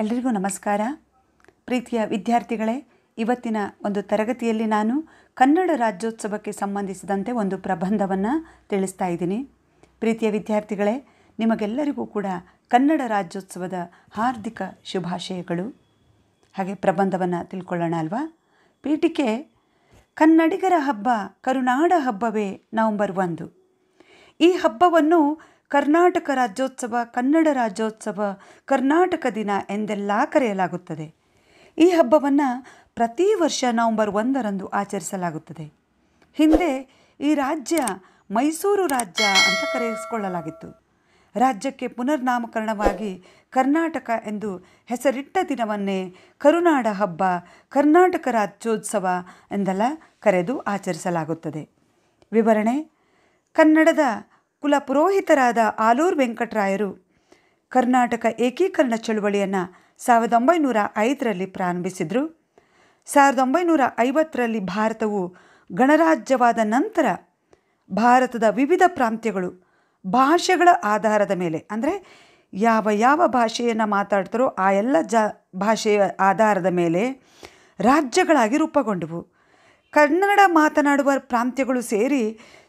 ಎಲ್ರಿಗೂ ನಮಸ್ಕಾರ ಪ್ರೀತಿಯ ವಿದ್ಯಾರ್ಥಿಗಳೇ ಇವತ್ತಿನ ಒಂದು ತರಗತಿಯಲ್ಲಿ ನಾನು ಕನ್ನಡ ರಾಜ್ಯೋತ್ಸವಕ್ಕೆ ಸಂಬಂಧಿಸಿದಂತೆ ಒಂದು ಪ್ರಬಂಧವನ್ನು ತಿಳಿಸ್ತಾ ಇದ್ದೀನಿ ಪ್ರೀತಿಯ ವಿದ್ಯಾರ್ಥಿಗಳೇ ನಿಮಗೆಲ್ಲರಿಗೂ ಕೂಡ ಕನ್ನಡ ರಾಜ್ಯೋತ್ಸವದ ಹಾರ್ದಿಕ ಶುಭಾಶಯಗಳು ಹಾಗೆ ಪ್ರಬಂಧವನ್ನು ತಿಳ್ಕೊಳ್ಳೋಣ ಅಲ್ವಾ ಪೀಠಿಕೆ ಕನ್ನಡಿಗರ ಹಬ್ಬ ಕರುನಾಡ ಹಬ್ಬವೇ ನವಂಬರ್ ಒಂದು ಈ ಹಬ್ಬವನ್ನು ಕರ್ನಾಟಕ ರಾಜ್ಯೋತ್ಸವ ಕನ್ನಡ ರಾಜ್ಯೋತ್ಸವ ಕರ್ನಾಟಕ ದಿನ ಎಂದೆಲ್ಲ ಕರೆಯಲಾಗುತ್ತದೆ ಈ ಹಬ್ಬವನ್ನು ಪ್ರತಿ ವರ್ಷ ನವೆಂಬರ್ ಒಂದರಂದು ಆಚರಿಸಲಾಗುತ್ತದೆ ಹಿಂದೆ ಈ ರಾಜ್ಯ ಮೈಸೂರು ರಾಜ್ಯ ಅಂತ ಕರೆಯಿಸಿಕೊಳ್ಳಲಾಗಿತ್ತು ರಾಜ್ಯಕ್ಕೆ ಪುನರ್ನಾಮಕರಣವಾಗಿ ಕರ್ನಾಟಕ ಎಂದು ಹೆಸರಿಟ್ಟ ದಿನವನ್ನೇ ಕರುನಾಡ ಹಬ್ಬ ಕರ್ನಾಟಕ ರಾಜ್ಯೋತ್ಸವ ಎಂದೆಲ್ಲ ಕರೆದು ಆಚರಿಸಲಾಗುತ್ತದೆ ವಿವರಣೆ ಕನ್ನಡದ ಕುಲಪುರೋಹಿತರಾದ ಆಲೂರ್ ವೆಂಕಟರಾಯರು ಕರ್ನಾಟಕ ಏಕೀಕರಣ ಚಳುವಳಿಯನ್ನು ಸಾವಿರದ ಒಂಬೈನೂರ ಐದರಲ್ಲಿ ಪ್ರಾರಂಭಿಸಿದರು ಸಾವಿರದ ಒಂಬೈನೂರ ಐವತ್ತರಲ್ಲಿ ಭಾರತವು ಗಣರಾಜ್ಯವಾದ ನಂತರ ಭಾರತದ ವಿವಿಧ ಪ್ರಾಂತ್ಯಗಳು ಭಾಷೆಗಳ ಆಧಾರದ ಮೇಲೆ ಅಂದರೆ ಯಾವ ಯಾವ ಭಾಷೆಯನ್ನು ಮಾತಾಡ್ತಾರೋ ಆ ಎಲ್ಲ ಜಾ ಭಾಷೆಯ ಆಧಾರದ ಮೇಲೆ ರಾಜ್ಯಗಳಾಗಿ ರೂಪುಗೊಂಡವು ಕನ್ನಡ ಮಾತನಾಡುವ ಪ್ರಾಂತ್ಯಗಳು ಸೇರಿ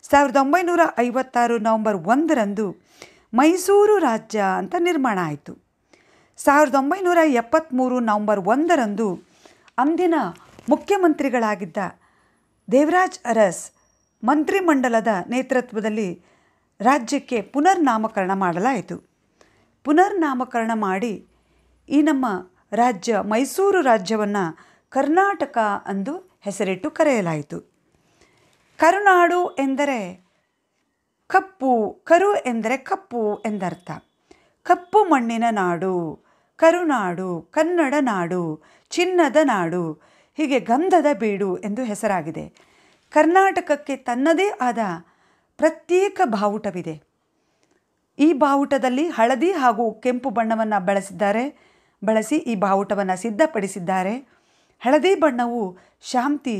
ಸಾವಿರದ ಒಂಬೈನೂರ ಐವತ್ತಾರು ನವಂಬರ್ ಒಂದರಂದು ಮೈಸೂರು ರಾಜ್ಯ ಅಂತ ನಿರ್ಮಾಣ ಆಯಿತು ಸಾವಿರದ ಒಂಬೈನೂರ ಎಪ್ಪತ್ತ್ಮೂರು ನವಂಬರ್ ಒಂದರಂದು ಅಂದಿನ ಮುಖ್ಯಮಂತ್ರಿಗಳಾಗಿದ್ದ ದೇವರಾಜ್ ಅರಸ್ ಮಂತ್ರಿಮಂಡಲದ ನೇತೃತ್ವದಲ್ಲಿ ರಾಜ್ಯಕ್ಕೆ ಪುನರ್ನಾಮಕರಣ ಮಾಡಲಾಯಿತು ಪುನರ್ನಾಮಕರಣ ಮಾಡಿ ಈ ನಮ್ಮ ರಾಜ್ಯ ಮೈಸೂರು ರಾಜ್ಯವನ್ನು ಕರ್ನಾಟಕ ಅಂದು ಹೆಸರಿಟ್ಟು ಕರೆಯಲಾಯಿತು ಕರುನಾಡು ಎಂದರೆ ಕಪ್ಪು ಕರು ಎಂದರೆ ಕಪ್ಪು ಎಂದರ್ಥ ಕಪ್ಪು ಮಣ್ಣಿನ ನಾಡು ಕರುನಾಡು ಕನ್ನಡ ನಾಡು ಚಿನ್ನದ ನಾಡು ಹೀಗೆ ಗಂಧದ ಬೀಡು ಎಂದು ಹೆಸರಾಗಿದೆ ಕರ್ನಾಟಕಕ್ಕೆ ತನ್ನದೇ ಆದ ಪ್ರತ್ಯೇಕ ಬಾವುಟವಿದೆ ಈ ಬಾವುಟದಲ್ಲಿ ಹಳದಿ ಹಾಗೂ ಕೆಂಪು ಬಣ್ಣವನ್ನು ಬಳಸಿದ್ದಾರೆ ಬಳಸಿ ಈ ಬಾವುಟವನ್ನು ಸಿದ್ಧಪಡಿಸಿದ್ದಾರೆ ಹಳದಿ ಬಣ್ಣವು ಶಾಂತಿ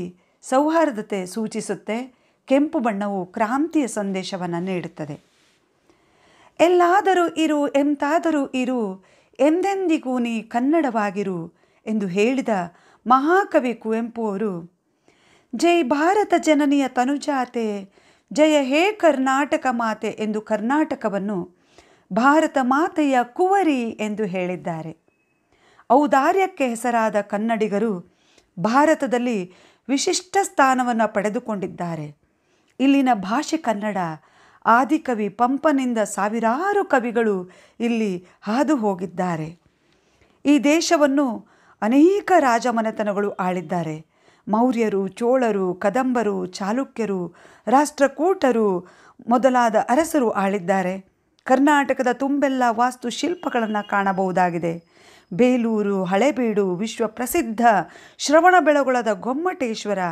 ಸೌಹಾರ್ದತೆ ಸೂಚಿಸುತ್ತೆ ಕೆಂಪು ಬಣ್ಣವು ಕ್ರಾಂತಿಯ ಸಂದೇಶವನ್ನು ನೀಡುತ್ತದೆ ಎಲ್ಲಾದರೂ ಇರು ಎಂತಾದರೂ ಇರು ಎಂದೆಂದಿಗೂ ನೀ ಕನ್ನಡವಾಗಿರು ಎಂದು ಹೇಳಿದ ಮಹಾಕವಿ ಕುವೆಂಪು ಅವರು ಜೈ ಭಾರತ ಜನನಿಯ ತನುಜಾತೆ ಜಯ ಹೇ ಕರ್ನಾಟಕ ಮಾತೆ ಎಂದು ಕರ್ನಾಟಕವನ್ನು ಭಾರತ ಮಾತೆಯ ಕುವರಿ ಎಂದು ಹೇಳಿದ್ದಾರೆ ಔದಾರ್ಯಕ್ಕೆ ಹೆಸರಾದ ಕನ್ನಡಿಗರು ಭಾರತದಲ್ಲಿ ವಿಶಿಷ್ಟ ಸ್ಥಾನವನ್ನು ಪಡೆದುಕೊಂಡಿದ್ದಾರೆ ಇಲ್ಲಿನ ಭಾಷೆ ಕನ್ನಡ ಆದಿಕವಿ ಪಂಪನಿಂದ ಸಾವಿರಾರು ಕವಿಗಳು ಇಲ್ಲಿ ಹಾದು ಹೋಗಿದ್ದಾರೆ ಈ ದೇಶವನ್ನು ಅನೇಕ ರಾಜಮನೆತನಗಳು ಆಳಿದ್ದಾರೆ ಮೌರ್ಯರು ಚೋಳರು ಕದಂಬರು ಚಾಲುಕ್ಯರು ರಾಷ್ಟ್ರಕೂಟರು ಮೊದಲಾದ ಅರಸರು ಆಳಿದ್ದಾರೆ ಕರ್ನಾಟಕದ ತುಂಬೆಲ್ಲ ವಾಸ್ತುಶಿಲ್ಪಗಳನ್ನು ಕಾಣಬಹುದಾಗಿದೆ ಬೇಲೂರು ಹಳೆಬೀಡು ವಿಶ್ವ ಪ್ರಸಿದ್ಧ ಶ್ರವಣಬೆಳಗೊಳದ ಗೊಮ್ಮಟೇಶ್ವರ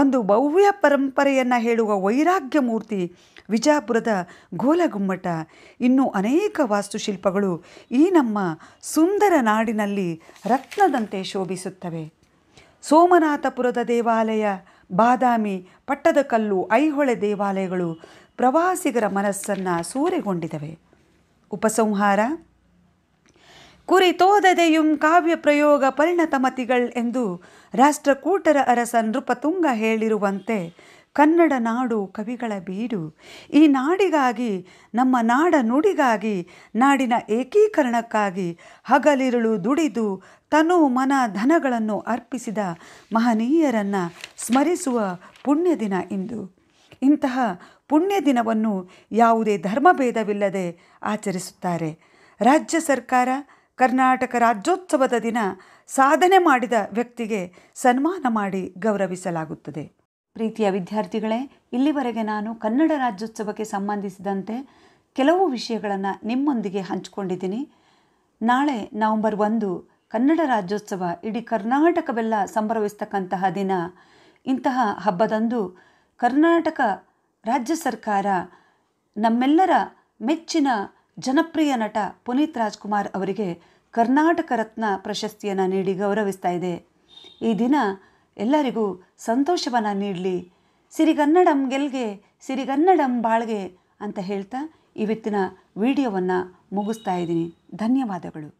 ಒಂದು ಭವ್ಯ ಪರಂಪರೆಯನ್ನು ಹೇಳುವ ವೈರಾಗ್ಯ ಮೂರ್ತಿ ವಿಜಾಪುರದ ಗೋಲಗುಮ್ಮಟ ಇನ್ನೂ ಅನೇಕ ವಾಸ್ತುಶಿಲ್ಪಗಳು ಈ ನಮ್ಮ ಸುಂದರ ನಾಡಿನಲ್ಲಿ ರತ್ನದಂತೆ ಶೋಭಿಸುತ್ತವೆ ಸೋಮನಾಥಪುರದ ದೇವಾಲಯ ಬಾದಾಮಿ ಪಟ್ಟದಕಲ್ಲು ಐಹೊಳೆ ದೇವಾಲಯಗಳು ಪ್ರವಾಸಿಗರ ಮನಸ್ಸನ್ನು ಸೂರೆಗೊಂಡಿದವೆ ಉಪಸಂಹಾರ ಕುರಿತೋದದೆಯುಂ ಪ್ರಯೋಗ ಪರಿಣತಮತಿಗಳ್ ಎಂದು ರಾಷ್ಟ್ರಕೂಟರ ಅರಸ ನೃಪತುಂಗ ಹೇಳಿರುವಂತೆ ಕನ್ನಡ ನಾಡು ಕವಿಗಳ ಬೀಡು ಈ ನಾಡಿಗಾಗಿ ನಮ್ಮ ನಾಡ ನುಡಿಗಾಗಿ ನಾಡಿನ ಏಕೀಕರಣಕ್ಕಾಗಿ ಹಗಲಿರುಳು ದುಡಿದು ತನು ಮನ ಧನಗಳನ್ನು ಅರ್ಪಿಸಿದ ಮಹನೀಯರನ್ನು ಸ್ಮರಿಸುವ ಪುಣ್ಯ ದಿನ ಇಂದು ಇಂತಹ ಪುಣ್ಯ ದಿನವನ್ನು ಯಾವುದೇ ಧರ್ಮಭೇದವಿಲ್ಲದೆ ಆಚರಿಸುತ್ತಾರೆ ರಾಜ್ಯ ಸರ್ಕಾರ ಕರ್ನಾಟಕ ರಾಜ್ಯೋತ್ಸವದ ದಿನ ಸಾಧನೆ ಮಾಡಿದ ವ್ಯಕ್ತಿಗೆ ಸನ್ಮಾನ ಮಾಡಿ ಗೌರವಿಸಲಾಗುತ್ತದೆ ಪ್ರೀತಿಯ ವಿದ್ಯಾರ್ಥಿಗಳೇ ಇಲ್ಲಿವರೆಗೆ ನಾನು ಕನ್ನಡ ರಾಜ್ಯೋತ್ಸವಕ್ಕೆ ಸಂಬಂಧಿಸಿದಂತೆ ಕೆಲವು ವಿಷಯಗಳನ್ನು ನಿಮ್ಮೊಂದಿಗೆ ಹಂಚಿಕೊಂಡಿದ್ದೀನಿ ನಾಳೆ ನವೆಂಬರ್ ಒಂದು ಕನ್ನಡ ರಾಜ್ಯೋತ್ಸವ ಇಡೀ ಕರ್ನಾಟಕವೆಲ್ಲ ಸಂಭ್ರಮಿಸ್ತಕ್ಕಂತಹ ದಿನ ಇಂತಹ ಹಬ್ಬದಂದು ಕರ್ನಾಟಕ ರಾಜ್ಯ ಸರ್ಕಾರ ನಮ್ಮೆಲ್ಲರ ಮೆಚ್ಚಿನ ಜನಪ್ರಿಯ ನಟ ಪುನೀತ್ ರಾಜ್ಕುಮಾರ್ ಅವರಿಗೆ ಕರ್ನಾಟಕ ರತ್ನ ಪ್ರಶಸ್ತಿಯನ್ನು ನೀಡಿ ಗೌರವಿಸ್ತಾ ಇದೆ ಈ ದಿನ ಎಲ್ಲರಿಗೂ ಸಂತೋಷವನ್ನು ನೀಡಲಿ ಸಿರಿಗನ್ನಡಂ ಗೆಲ್ಗೆ ಸಿರಿಗನ್ನಡಂ ಬಾಳ್ಗೆ ಅಂತ ಹೇಳ್ತಾ ಇವತ್ತಿನ ವಿಡಿಯೋವನ್ನು ಮುಗಿಸ್ತಾ ಇದ್ದೀನಿ ಧನ್ಯವಾದಗಳು